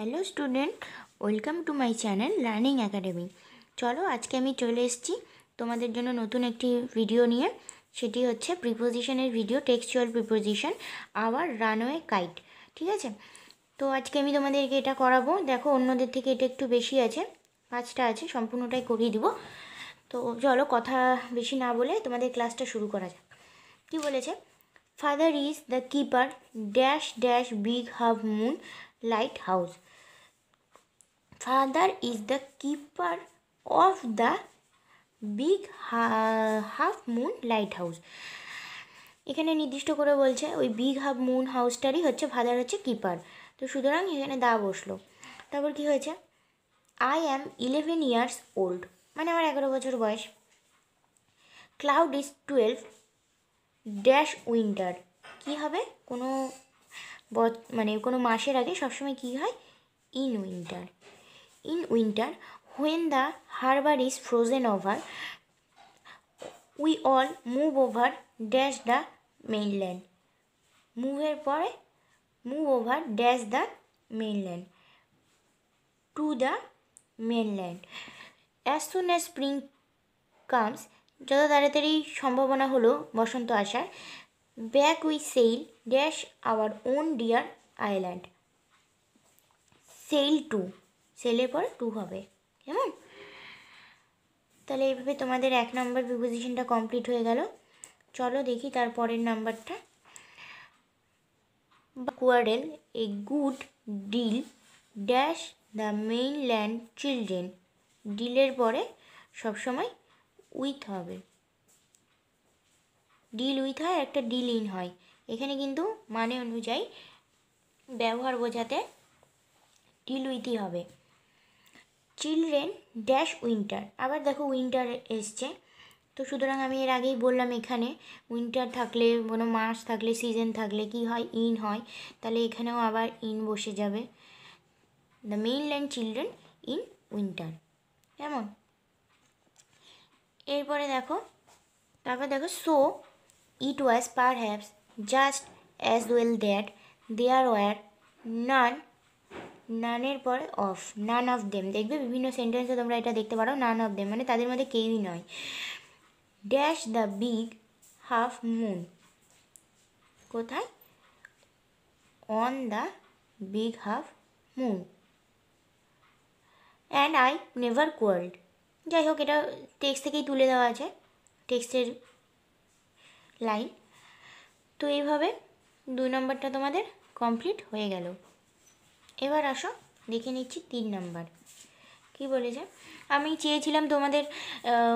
Hello student welcome to my channel learning academy চলো আজকে আমি চলে এসেছি তোমাদের জন্য নতুন একটি ভিডিও নিয়ে সেটি হচ্ছে প্রিপোজিশনের video textual preposition our runaway kite ঠিক আছে তো আজকে আমি তোমাদেরকে এটা করাবো দেখো অন্যদের থেকে এটা একটু বেশি আছে পাঁচটা আছে সম্পূর্ণটাই করিয়ে দিব তো চলো কথা বেশি না বলে তোমাদের ক্লাসটা শুরু করা যাক কী বলেছে father is the keeper dash dash Big Half Moon lighthouse father is the keeper of the big half moon lighthouse এখানে নির্দিষ্ট করে বলছে ওই বিগ হাফ মুন হাউসটারই হচ্ছে ফাদার হচ্ছে কিপার তো সুতরাং এখানে দা বসলো তারপর কি হয়েছে I am eleven years old মানে আমার এগারো বছর বয়স Claude is twelve dash winter কি হবে কোনো মানে কোনো মাসের আগে সবসময় কি হয় in winter in winter when the harbor is frozen over we all move over dash the mainland মুভের পরে move over dash the mainland to the mainland as soon as spring comes যত তাড়াতাড়ি সম্ভাবনা হলো বসন্ত আসার back we sail dash our own dear island sail to সেলের পরে টু হবে কেমন তাহলে এইভাবে তোমাদের এক নম্বর প্রিপোজিশনটা কমপ্লিট হয়ে গেল চলো দেখি তার পরের নাম্বারটা quarrel a good deal dash the mainland children ডিলের পরে সবসময় উইথ হবে ডিল উইথ হয় একটা ডিল ইন হয় এখানে কিন্তু মানে অনুযায়ী ব্যবহার বোঝাতে ডিল উইথই হবে চিলড্রেন ড্যাশ উইন্টার আবার দেখো উইন্টার এসছে তো সুতরাং আমি এর আগেই বললাম এখানে উইন্টার থাকলে কোনো মাস থাকলে সিজন থাকলে কি হয় ইন হয় তাহলে এখানেও আবার ইন বসে যাবে the mainland children in winter কেমন এরপরে দেখো তারপর দেখো so it was perhaps just as well that there were none নানের পরে অফ নান অফ দেম দেখবে বিভিন্ন সেন্টেন্সে তোমরা এটা দেখতে পারো নান অফ দেম মানে তাদের মধ্যে কেউই নয় dash the Big Half Moon কোথায় on the Big Half Moon and I never quarrelled যাই হোক এটা টেক্সট থেকেই তুলে দেওয়া আছে টেক্সটের লাইন তো এইভাবে দুই নম্বরটা তোমাদের কমপ্লিট হয়ে গেল এবার আসো দেখে নিচ্ছি তিন নাম্বার কি বলেছে আমি চেয়েছিলাম তোমাদের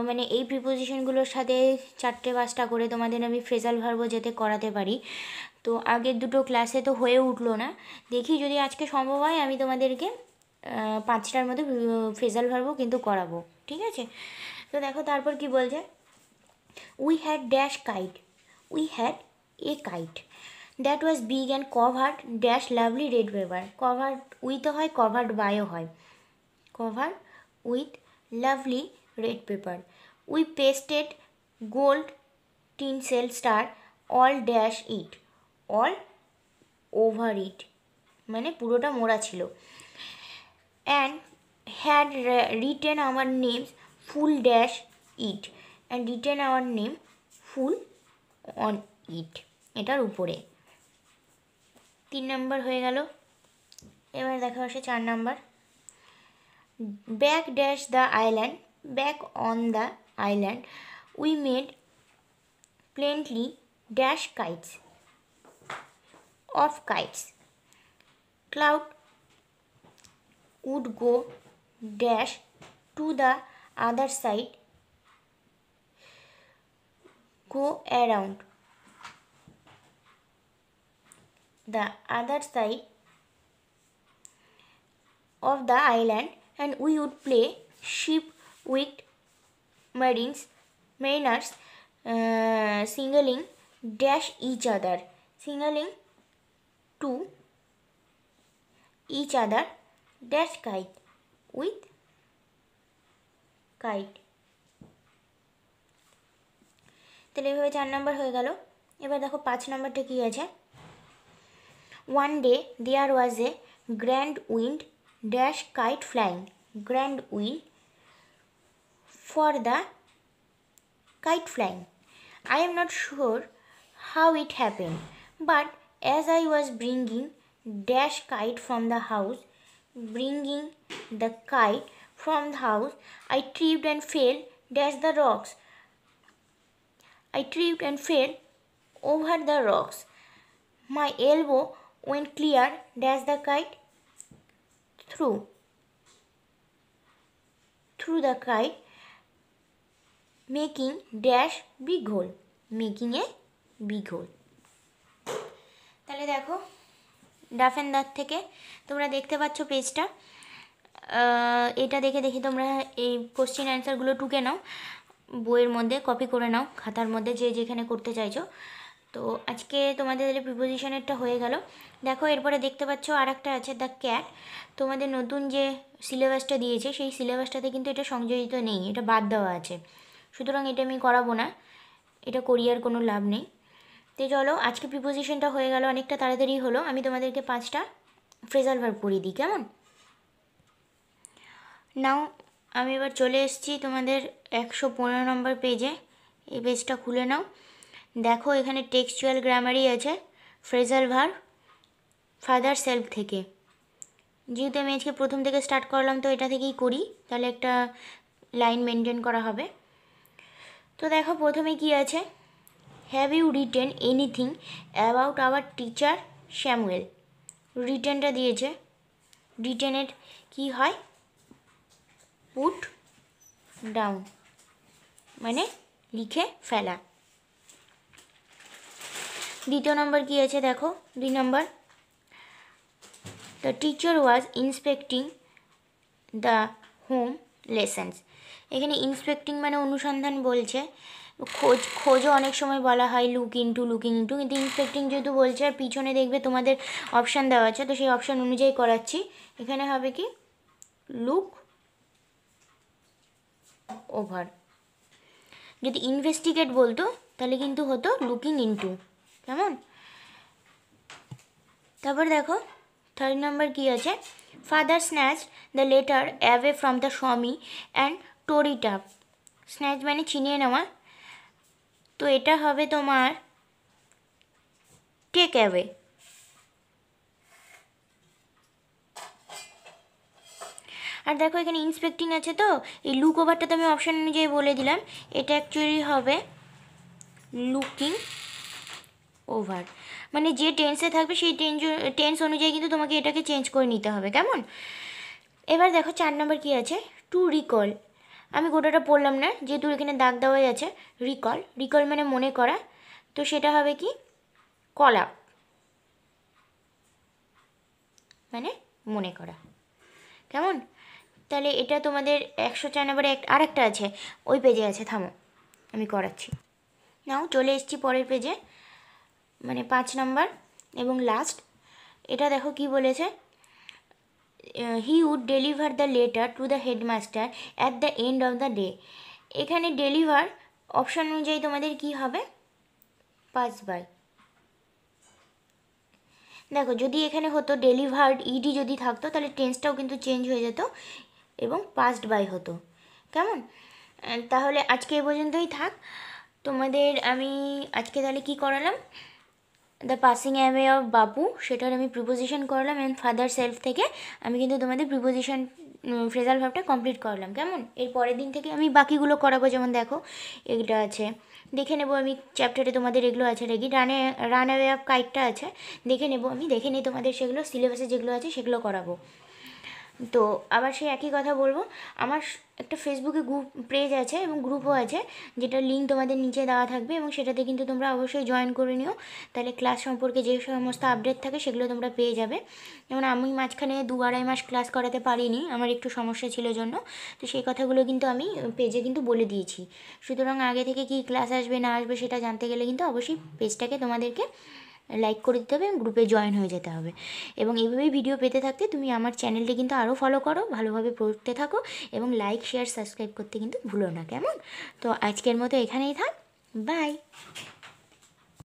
মানে এই প্রিপোজিশনগুলোর সাথে চারটে পাঁচটা করে তোমাদের আমি ফ্রেজাল ভার্বো যাতে করাতে পারি তো আগের দুটো ক্লাসে তো হয়ে উঠলো না দেখি যদি আজকে সম্ভব হয় আমি তোমাদেরকে পাঁচটার মতো ফ্রেজাল ভারবো কিন্তু করাবো ঠিক আছে তো দেখো তারপর কি বলছে we had dash kite we had a kite that was big and covered dash lovely red waver covered উইথও হয় কভার্ড বাইও হয় cover with lovely red paper we pasted gold tinsel star all dash it all over it মানে পুরোটা মোড়া ছিল and had written our names full dash it and written our name full on it এটার উপরে তিন নম্বর হয়ে গেল এবার দেখা আসে চার number back dash the island back on the island we made plenty dash kites of kites cloud would go dash to the other side go around the other side of the island and we would play ship with marines mariners uh, singling dash each other singling to each other dash kite with kite তাহলে এভাবে চার নম্বর হয়ে গেল এবার দেখো পাঁচ নম্বরটা কী আছে One day there was a grand wind dash kite flying. Grand wind for the kite flying. I am not sure how it happened, but as I was bringing dash kite from the house, bringing the kite from the house, I tripped and fell dash the rocks. I tripped and fell over the rocks. My elbow when clear dash the kite through through the kite making dash big hole making a big hole তাহলে দেখো ডাফেন দাঁত থেকে তোমরা দেখতে পাচ্ছ পেজটা এটা দেখে দেখে তোমরা এই কোশ্চেন অ্যান্সারগুলো টুকে নাও বইয়ের মধ্যে কপি করে নাও খাতার মধ্যে যে যেখানে করতে চাইছো তো আজকে তোমাদের প্রিপোজিশনেরটা হয়ে গেল দেখো এরপরে দেখতে পাচ্ছ আর একটা আছে দ্য ক্যাট তোমাদের নতুন যে সিলেবাসটা দিয়েছে সেই সিলেবাসটাতে কিন্তু এটা সংযোজিত নেই এটা বাদ দেওয়া আছে সুতরাং এটা আমি করাবো না এটা করিয়ার কোনো লাভ নেই তো চলো আজকে প্রিপোজিশনটা হয়ে গেল অনেকটা তাড়াতাড়ি হলো আমি তোমাদেরকে পাঁচটা ফ্রেজাল করিয়ে দিই কেমন নাও আমি এবার চলে এসেছি তোমাদের একশো পনেরো নম্বর পেজে এই পেজটা খুলে নাও দেখো এখানে টেক্সচুয়াল গ্রামারই আছে ফ্রেজাল ভার ফাদার সেলফ থেকে যেহেতু আমি আজকে প্রথম থেকে স্টার্ট করলাম তো এটা থেকেই করি তাহলে একটা লাইন মেনটেন করা হবে তো দেখো প্রথমে কি আছে have you written anything about our teacher Samuel রিটেনটা দিয়েছে রিটেনের কি হয় পুট ডাউন মানে লিখে ফেলা দ্বিতীয় নম্বর কী আছে দেখো দুই number the teacher was inspecting the home lessons এখানে ইন্সপেক্টিং মানে অনুসন্ধান বলছে খোঁজ খোঁজও অনেক সময় বলা হয় লুক ইনটু লুক ইনটু কিন্তু ইন্সপেক্টিং যেহেতু বলছে আর পিছনে দেখবে তোমাদের অপশান দেওয়া আছে তো সেই অপশান অনুযায়ী করাচ্ছি এখানে হবে কি লুক ওভার যদি ইনভেস্টিগেট বলতো তাহলে কিন্তু হতো লুকিং ইনটু কেমন তারপর দেখো থার্ড নাম্বার কী আছে father snatch the letter away from the সমি অ্যান্ড টোরিটাপ স্ন্যাচ মানে ছিনিয়ে নেওয়া তো এটা হবে তোমার টেক অ্যাওয়ে আর দেখো এখানে ইন্সপেক্টিং আছে তো এই লুক ওভারটা তো আমি অপশান অনুযায়ী বলে দিলাম এটা অ্যাকচুয়ালি হবে লুকিং ওভার মানে যে টেন্সে থাকবে সেই টেন্স টেন্স অনুযায়ী কিন্তু তোমাকে এটাকে চেঞ্জ করে নিতে হবে কেমন এবার দেখো চার নম্বর কী আছে টু রিকল আমি গোটাটা পড়লাম না যেহেতু এখানে দাগ দেওয়াই আছে রিকল রিকল মানে মনে করা তো সেটা হবে কি কলা মানে মনে করা কেমন তাহলে এটা তোমাদের একশো চার নম্বরে এক একটা আছে ওই পেজে আছে থামো আমি করাচ্ছি নাও চলে এসছি পরের পেজে মানে পাঁচ নম্বর এবং লাস্ট এটা দেখো কি বলেছে he would deliver the letter to the headmaster at the end of the day এখানে ডেলিভার অপশান অনুযায়ী তোমাদের কি হবে পাঁচ বাই দেখো যদি এখানে হতো ডেলিভার্ড ইডি যদি থাকতো তাহলে টেন্সটাও কিন্তু চেঞ্জ হয়ে যেত এবং পাস্ট বাই হতো কেমন তাহলে আজকে এ পর্যন্তই থাক তোমাদের আমি আজকে তাহলে কি করালাম দ্য পাসিং অ্যাওয়ে অফ বাবু সেটার আমি প্রিপোজিশন করলাম অ্যান্ড ফাদার সেলফ থেকে আমি কিন্তু তোমাদের প্রিপোজিশন ফ্রেজাল ভাবটা কমপ্লিট করলাম কেমন এর পরের দিন থেকে আমি বাকিগুলো করাবো যেমন দেখো এগুলো আছে দেখে নেবো আমি চ্যাপ্টারে তোমাদের এগুলো আছে রেগি রানে রান অ্যাওয়ে অফ কাইটটা আছে দেখে নেবো আমি দেখে নিই তোমাদের সেগুলো সিলেবাসে যেগুলো আছে সেগুলো করাবো তো আবার সেই একই কথা বলবো আমার একটা ফেসবুকে গ্রুপ পেজ আছে এবং গ্রুপও আছে যেটা লিঙ্ক তোমাদের নিচে দেওয়া থাকবে এবং সেটাতে কিন্তু তোমরা অবশ্যই জয়েন করে নিও তাহলে ক্লাস সম্পর্কে যে সমস্ত আপডেট থাকে সেগুলো তোমরা পেয়ে যাবে যেমন আমি মাঝখানে দু আড়াই মাস ক্লাস করাতে পারিনি আমার একটু সমস্যা ছিল জন্য তো সেই কথাগুলো কিন্তু আমি পেজে কিন্তু বলে দিয়েছি সুতরাং আগে থেকে কি ক্লাস আসবে না আসবে সেটা জানতে গেলে কিন্তু অবশ্যই পেজটাকে তোমাদেরকে লাইক করে দিতে হবে এবং গ্রুপে জয়েন হয়ে যেতে হবে এবং এইভাবেই ভিডিও পেতে থাকতে তুমি আমার চ্যানেলটি কিন্তু আরও ফলো করো ভালোভাবে পড়তে থাকো এবং লাইক শেয়ার সাবস্ক্রাইব করতে কিন্তু ভুলো না কেমন তো আজকের মতো এখানেই থাক বাই